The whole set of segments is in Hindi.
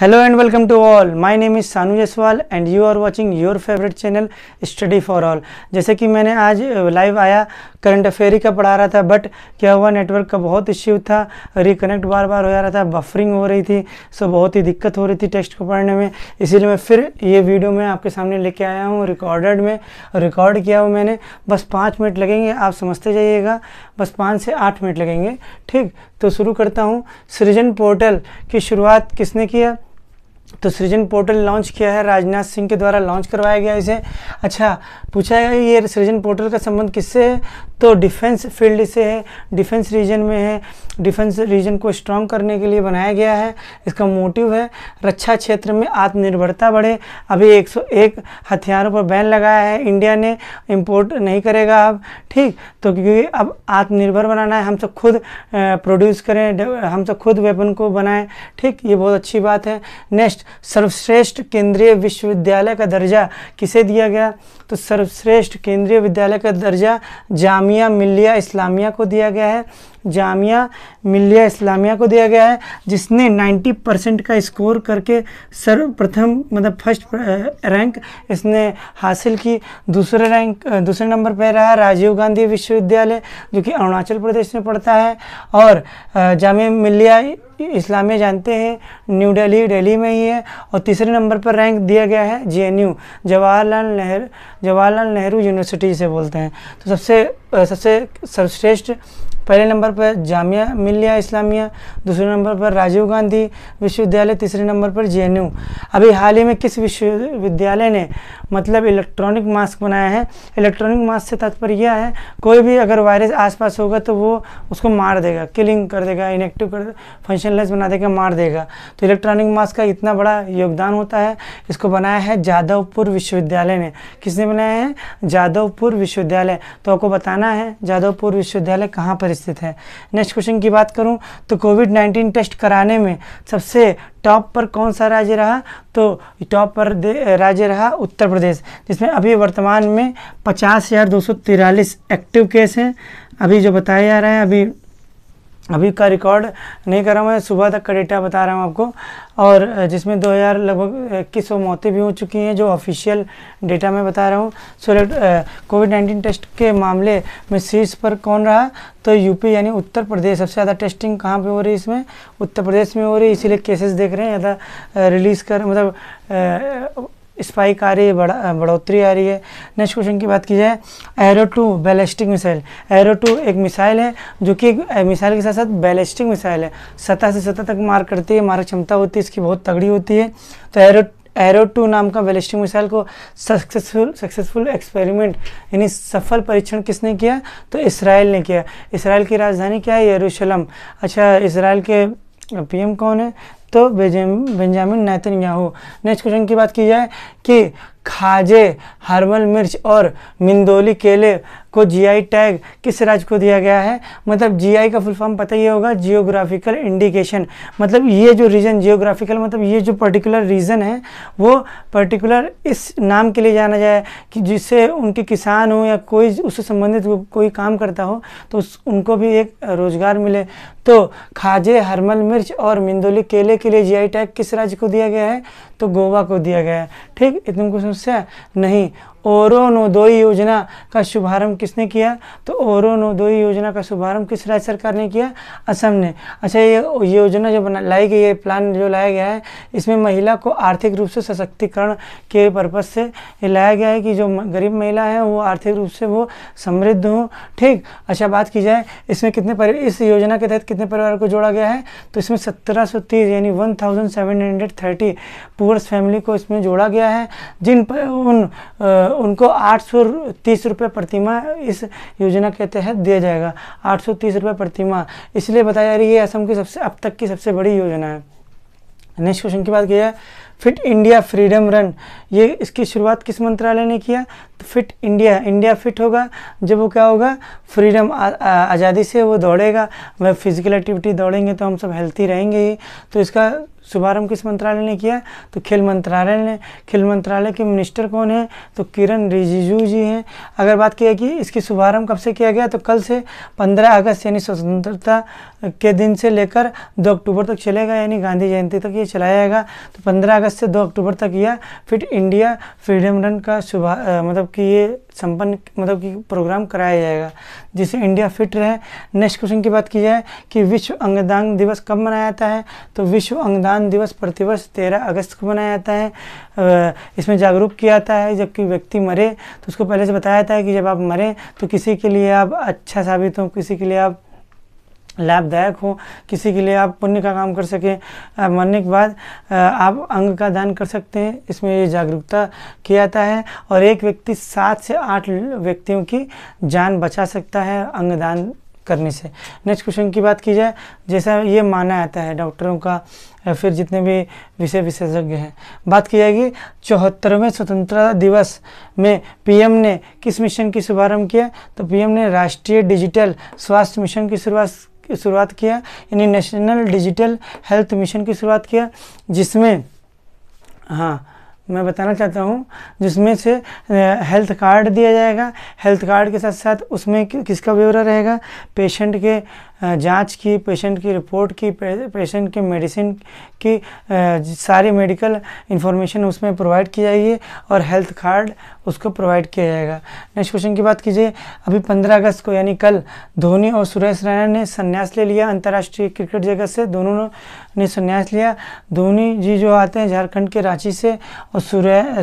hello and welcome to all my name is Sanu Jaswal and you are watching your favourite channel study for all जैसे कि मैंने आज लाइव आया करंट अफेयर ही का पढ़ा रहा था बट क्या हुआ नेटवर्क का बहुत इश्यू था रिकनेक्ट बार बार हो जा रहा था बफरिंग हो रही थी सो बहुत ही दिक्कत हो रही थी टेक्स्ट को पढ़ने में इसीलिए मैं फिर ये वीडियो मैं आपके सामने लेके आया हूँ रिकॉर्डेड में रिकॉर्ड किया हुआ मैंने बस पाँच मिनट लगेंगे आप समझते जाइएगा बस पाँच से आठ मिनट लगेंगे ठीक तो शुरू करता हूँ सृजन पोर्टल की शुरुआत किसने किया तो सृजन पोर्टल लॉन्च किया है राजनाथ सिंह के द्वारा लॉन्च करवाया गया इसे अच्छा पूछा है ये सृजन पोर्टल का संबंध किससे है तो डिफेंस फील्ड से है डिफेंस रीजन में है डिफेंस रीजन को स्ट्रॉन्ग करने के लिए बनाया गया है इसका मोटिव है रक्षा क्षेत्र में आत्मनिर्भरता बढ़े अभी एक सौ एक हथियारों पर बैन लगाया है इंडिया ने इम्पोर्ट नहीं करेगा अब ठीक तो क्योंकि अब आत्मनिर्भर बनाना है हम सब खुद प्रोड्यूस करें हम सब खुद वेपन को बनाएं ठीक ये बहुत अच्छी बात है नेक्स्ट नेक्स्ट सर्वश्रेष्ठ केंद्रीय विश्वविद्यालय का दर्जा किसे दिया गया तो सर्वश्रेष्ठ केंद्रीय विद्यालय का दर्जा जामिया मिलिया इस्लामिया को दिया गया है जामिया मिलिया इस्लामिया को दिया गया है जिसने 90 परसेंट का स्कोर करके सर्वप्रथम मतलब फर्स्ट रैंक इसने हासिल की दूसरे रैंक दूसरे नंबर पर रहा राजीव गांधी विश्वविद्यालय जो कि अरुणाचल प्रदेश में पढ़ता है और जामिया मिलिया इस्लामिया जानते हैं न्यू दिल्ली दिल्ली में ही है और तीसरे नंबर पर रैंक दिया गया है जे जवाहरलाल नेहरू जवाहरलाल नेहरू यूनिवर्सिटी से बोलते हैं तो सबसे सबसे सर्वश्रेष्ठ पहले नंबर पर जामिया मिलिया इस्लामिया दूसरे नंबर पर राजीव गांधी विश्वविद्यालय तीसरे नंबर पर जे अभी हाल ही में किस विश्वविद्यालय ने मतलब इलेक्ट्रॉनिक मास्क बनाया है इलेक्ट्रॉनिक मास्क से तात्पर्य यह है कोई भी अगर वायरस आसपास होगा तो वो उसको मार देगा किलिंग कर देगा इनएक्टिव कर फंक्शनलेस बना देगा मार देगा तो इलेक्ट्रॉनिक मास्क का इतना बड़ा योगदान होता है इसको बनाया है जादवपुर विश्वविद्यालय ने किसने बनाया है जादवपुर विश्वविद्यालय तो आपको बताना है जादवपुर विश्वविद्यालय कहाँ पर स्थित है नेक्स्ट क्वेश्चन की बात करूँ तो कोविड नाइन्टीन टेस्ट कराने में सबसे टॉप पर कौन सा राज्य रहा तो टॉप पर राज्य रहा उत्तर प्रदेश जिसमें अभी वर्तमान में पचास हज़ार दो सौ तिरालीस एक्टिव केस हैं अभी जो बताया जा रहा है अभी अभी का रिकॉर्ड नहीं कर रहा हूँ मैं सुबह तक का डेटा बता रहा हूँ आपको और जिसमें 2000 लगभग इक्कीस सौ मौतें भी हो चुकी हैं जो ऑफिशियल डेटा मैं बता रहा हूँ सोलेक्ट कोविड 19 टेस्ट के मामले में शीर्ष पर कौन रहा तो यूपी यानी उत्तर प्रदेश सबसे ज़्यादा टेस्टिंग कहाँ पे हो रही है इसमें उत्तर प्रदेश में हो रही है इसीलिए केसेस देख रहे हैं ज़्यादा रिलीज़ कर मतलब स्पाइक आ रही है बढ़ा बढ़ोतरी आ रही है नेक्स्ट क्वेश्चन की बात की जाए arrow two ballistic missile arrow two एक मिसाइल है जो कि मिसाइल के साथ साथ बैलिस्टिक मिसाइल है सतह से सतह तक मार करती है मारक क्षमता होती है इसकी बहुत तगड़ी होती है तो एरो एरो टू नाम का बैलिस्टिक मिसाइल को सक्सेसफुल सक्सेसफुल एक्सपेरिमेंट यानी सफल परीक्षण किसने किया तो इसराइल ने किया इसराइल की राजधानी क्या है यरूशलम अच्छा इसराइल के पीएम कौन है तो बेंजामिन याहू नेक्स्ट क्वेश्चन की बात की जाए कि खाजे हर्बल मिर्च और मिंदोली केले को जीआई टैग किस राज्य को दिया गया है मतलब जीआई का फुल फॉर्म पता ही होगा जियोग्राफिकल इंडिकेशन मतलब ये जो रीजन जियोग्राफिकल मतलब ये जो पर्टिकुलर रीजन है वो पर्टिकुलर इस नाम के लिए जाना जाए कि जिससे उनके किसान हो या कोई उससे संबंधित कोई काम करता हो तो उस उनको भी एक रोज़गार मिले तो खाजे हरमल मिर्च और मिंदोली केले के लिए जी टैग किस राज्य को दिया गया है तो गोवा को दिया गया है ठीक इतने क्वेश्चन मनुष्य नहीं ओरो नोदोई योजना का शुभारंभ किसने किया तो ओरो नोदोई योजना का शुभारंभ किस राज्य सरकार ने किया असम ने अच्छा ये योजना जो बना लाई गई है प्लान जो लाया गया है इसमें महिला को आर्थिक रूप से सशक्तिकरण के पर्पज से लाया गया है कि जो गरीब महिला है वो आर्थिक रूप से वो समृद्ध हो ठीक अच्छा बात की जाए इसमें कितने पर इस योजना के तहत कितने परिवार को जोड़ा गया है तो इसमें सत्रह सौ तीस यानी one thousand seven hundred thirty poors family को इसमें जोड़ा गया है जिन पर उन आ, उनको आठ सौ तीस रुपये प्रतिमा इस योजना के तहत दिया जाएगा आठ सौ तीस रुपये प्रतिमा इसलिए बताया जा रही है ये असम की सबसे अब तक की सबसे बड़ी योजना है नेक्स्ट क्वेश्चन की बात की जाए फिट इंडिया फ्रीडम रन ये इसकी शुरुआत किस मंत्रालय ने किया तो फिट इंडिया इंडिया फिट होगा जब वो क्या होगा फ्रीडम आज़ादी से वो दौड़ेगा वह फिजिकल एक्टिविटी दौड़ेंगे तो हम सब हेल्थी रहेंगे ही तो इसका शुभारंभ किस मंत्रालय ने किया तो खेल मंत्रालय ने खेल मंत्रालय के मिनिस्टर कौन है तो किरण रिजिजू जी हैं अगर बात किया कि इसकी शुभारंभ कब से किया गया तो कल से 15 अगस्त यानी स्वतंत्रता के दिन से लेकर 2 अक्टूबर तक चलेगा यानी गांधी जयंती तक ये चलाया जाएगा तो पंद्रह अगस्त से दो अक्टूबर तक यह फिट इंडिया फ्रीडम रन का शुभ मतलब कि ये संपन्न मतलब कि प्रोग्राम कराया जाएगा जिससे इंडिया फिट रहे नेक्स्ट क्वेश्चन की बात की जाए कि विश्व अंगदान दिवस कब मनाया जाता है तो विश्व अंगदान संविधान दिवस प्रतिवर्ष तेरह अगस्त को मनाया जाता है इसमें जागरूक किया जाता है जबकि व्यक्ति मरे तो उसको पहले से बताया जाता है कि जब आप मरें तो किसी के लिए आप अच्छा साबित हों किसी के लिए आप लाभदायक हो किसी के लिए आप पुण्य का काम कर सकें मरने के बाद आप अंग का दान कर सकते हैं इसमें ये जागरूकता किया जाता है और एक व्यक्ति सात से आठ व्यक्तियों की जान बचा सकता है अंग दान करने से नेक्स्ट क्वेश्चन की बात की जाए जैसा ये माना जाता है डॉक्टरों का या फिर जितने भी विषय विशेषज्ञ हैं बात की जाएगी चौहत्तरवें स्वतंत्रता दिवस में पीएम ने किस मिशन की शुभारंभ किया तो पीएम ने राष्ट्रीय डिजिटल स्वास्थ्य मिशन की शुरुआत शुरुआत किया यानी नेशनल डिजिटल हेल्थ मिशन की शुरुआत किया जिसमें हाँ मैं बताना चाहता हूँ जिसमें से हेल्थ कार्ड दिया जाएगा हेल्थ कार्ड के साथ साथ उसमें किसका ब्यौरा रहेगा पेशेंट के जांच की पेशेंट की रिपोर्ट की पेशेंट के मेडिसिन की सारी मेडिकल इन्फॉर्मेशन उसमें प्रोवाइड की जाएगी और हेल्थ कार्ड उसको प्रोवाइड किया जाएगा नेक्स्ट क्वेश्चन की बात कीजिए अभी 15 अगस्त को यानी कल धोनी और सुरेश रैना ने संन्यास ले लिया अंतर्राष्ट्रीय क्रिकेट जगत से दोनों ने संन्यास लिया धोनी जी जो आते हैं झारखंड के रांची से और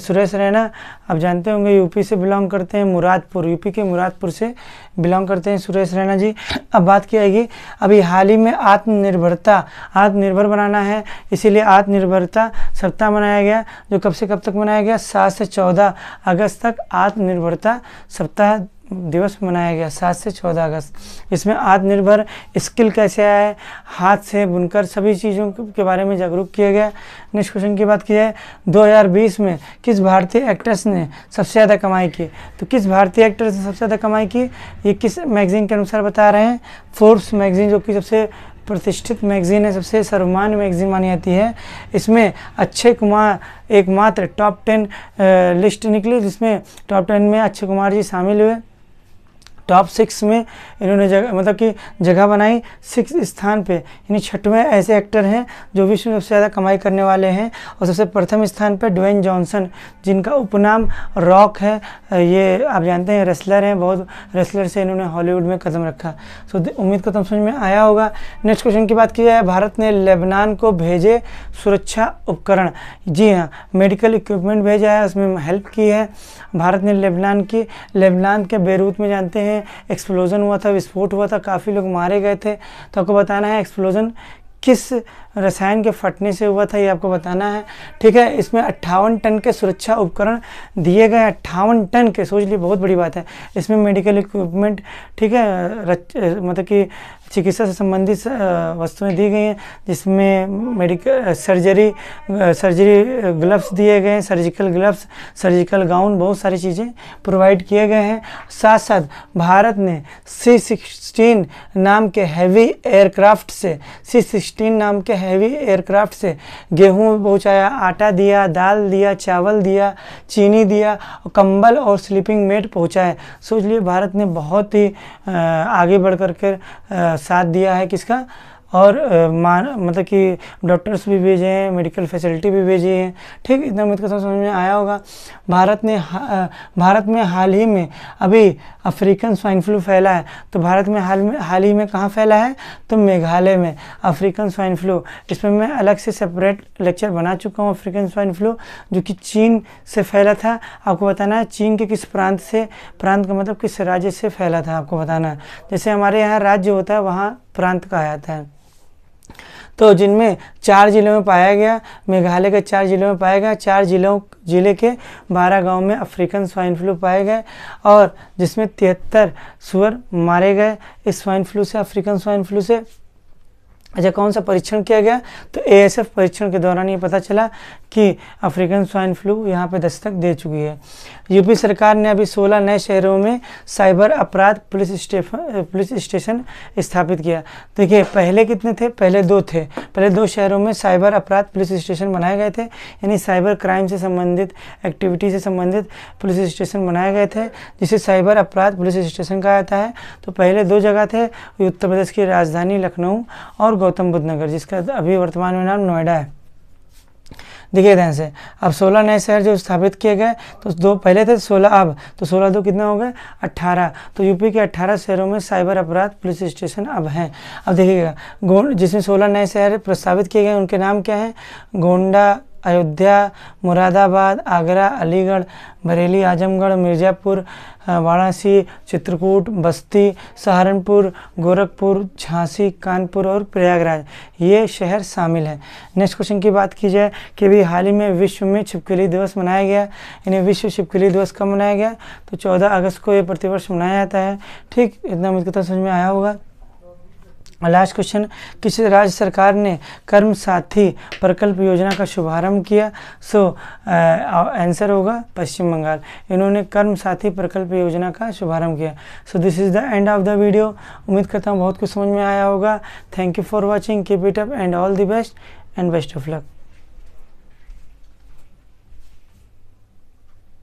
सुरेश रैना आप जानते होंगे यूपी से बिलोंग करते हैं मुरादपुर यूपी के मुरादपुर से बिलोंग करते हैं सुरेश रैना जी अब बात की जाएगी रहेगी अभी हाल ही में आत्मनिर्भरता आत्मनिर्भर बनाना है इसीलिए आत्मनिर्भरता सप्ताह मनाया गया जो कब से कब तक मनाया गया सात से चौदह अगस्त तक आत्मनिर्भरता सप्ताह दिवस मनाया गया सात से चौदह अगस्त इसमें आत्मनिर्भर स्किल कैसे आए हाथ से बुनकर सभी चीज़ों के बारे में जागरूक किया गया नेक्स्ट क्वेश्चन की बात की है 2020 में किस भारतीय एक्ट्रेस ने सबसे ज़्यादा कमाई की तो किस भारतीय एक्ट्रेस ने सबसे ज़्यादा कमाई की ये किस मैगज़ीन के अनुसार बता रहे हैं फोर्ब्स मैगज़ीन जो कि सबसे प्रतिष्ठित मैगजीन है सबसे सर्वमान्य मैगजीन मानी जाती है इसमें अक्षय कुमार एकमात्र टॉप टेन लिस्ट निकली जिसमें टॉप टेन में अक्षय कुमार जी शामिल हुए टॉप सिक्स में इन्होंने जगह मतलब कि जगह बनाई सिक्स स्थान पे यानी छठवें ऐसे एक्टर हैं जो विश्व में सबसे ज़्यादा कमाई करने वाले हैं और सबसे प्रथम स्थान पे ड्वेन जॉनसन जिनका उपनाम रॉक है ये आप जानते हैं रेसलर हैं बहुत रेसलर से इन्होंने हॉलीवुड में कदम रखा सो so, उम्मीद खत्म समझ में आया होगा नेक्स्ट क्वेश्चन की बात की जाए भारत ने लेबनान को भेजे सुरक्षा उपकरण जी हाँ मेडिकल इक्विपमेंट भेजा है उसमें हेल्प की है भारत ने लेबनान की लेबनान के बेरूत में जानते हैं में एक्सप्लोजन हुआ था विस्फोट हुआ था काफ़ी लोग मारे गए थे तो आपको बताना है एक्सप्लोजन किस रसायन के फटने से हुआ था ये आपको बताना है ठीक है इसमें अट्ठावन टन के सुरक्षा उपकरण दिए गए अट्ठावन टन के सोच लिए बहुत बड़ी बात है इसमें मेडिकल इक्विपमेंट ठीक है मतलब कि चिकित्सा से संबंधित वस्तुएं दी गई हैं जिसमें मेडिकल सर्जरी सर्जरी ग्लव्स दिए गए हैं सर्जिकल ग्लव्स सर्जिकल गाउन बहुत सारी चीज़ें प्रोवाइड किए गए हैं साथ साथ भारत ने सी सिक्सटीन नाम के हैवी एयरक्राफ्ट से सी सिक्सटीन नाम के हैवी एयरक्राफ्ट से गेहूँ पहुँचाया आटा दिया दाल दिया चावल दिया चीनी दिया कंबल और स्लीपिंग मेट पहुँचाया सोच लिए भारत ने बहुत ही आगे बढ़ कर साथ दिया है किसका और मान मतलब कि डॉक्टर्स भी भेजे हैं मेडिकल फैसिलिटी भी भेजी है ठीक इतना मत तो समझ में आया होगा भारत ने भारत में हाल ही में अभी अफ्रीकन स्वाइन फ्लू फैला है तो भारत में हाल में हाल ही में कहाँ फैला है तो मेघालय में अफ्रीकन स्वाइन फ्लू इसमें मैं अलग से सेपरेट लेक्चर बना चुका हूँ अफ्रीकन स्वाइन फ्लू जो कि चीन से फैला था आपको बताना है चीन के किस प्रांत से प्रांत का मतलब किस राज्य से फैला था आपको बताना है जैसे हमारे यहाँ राज्य होता है वहाँ प्रांत कहा जाता है तो जिनमें चार जिलों में पाया गया मेघालय के चार जिलों में पाया गया चार जिलों जिले के बारह गांव में अफ्रीकन स्वाइन फ्लू पाए गए और जिसमें तिहत्तर सुअर मारे गए इस स्वाइन फ्लू से अफ्रीकन स्वाइन फ्लू से अच्छा कौन सा परीक्षण किया गया तो एएसएफ परीक्षण के दौरान ये पता चला कि अफ्रीकन स्वाइन फ्लू यहाँ पे दस्तक दे चुकी है यूपी सरकार ने अभी 16 नए शहरों में साइबर अपराध पुलिस स्टेशन पुलिस स्टेशन स्थापित किया देखिए पहले कितने थे पहले दो थे पहले दो शहरों में साइबर अपराध पुलिस स्टेशन बनाए गए थे यानी साइबर क्राइम से संबंधित एक्टिविटी से संबंधित पुलिस स्टेशन बनाए गए थे जिसे साइबर अपराध पुलिस स्टेशन कहा जाता है तो पहले दो जगह थे उत्तर प्रदेश की राजधानी लखनऊ और गौतम बुद्ध नगर जिसका अभी वर्तमान में नाम नोएडा है देखिए ध्यान से अब सोलह नए शहर जो स्थापित किए गए तो दो पहले थे सोलह अब तो सोलह दो कितने हो गए अट्ठारह तो यूपी के अट्ठारह शहरों में साइबर अपराध पुलिस स्टेशन अब हैं अब देखिएगा गोंड जिसमें सोलह नए शहर प्रस्तावित किए गए उनके नाम क्या हैं गोंडा अयोध्या मुरादाबाद आगरा अलीगढ़ बरेली आजमगढ़ मिर्ज़ापुर वाराणसी चित्रकूट बस्ती सहारनपुर गोरखपुर झांसी कानपुर और प्रयागराज ये शहर शामिल हैं नेक्स्ट क्वेश्चन की बात की जाए कि अभी हाल ही में विश्व में छिपकली दिवस मनाया गया इन्हें विश्व छिपकली दिवस कब मनाया गया तो 14 अगस्त को ये प्रतिवर्ष मनाया जाता है ठीक इतना मुझे तो समझ में आया होगा लास्ट क्वेश्चन किस राज्य सरकार ने कर्म साथी प्रकल्प योजना का शुभारंभ किया सो आंसर होगा पश्चिम बंगाल इन्होंने कर्म साथी प्रकल्प योजना का शुभारंभ किया so this is the end of the video उम्मीद करता हूँ बहुत कुछ समझ में आया होगा thank you for watching keep it up and all the best and best of luck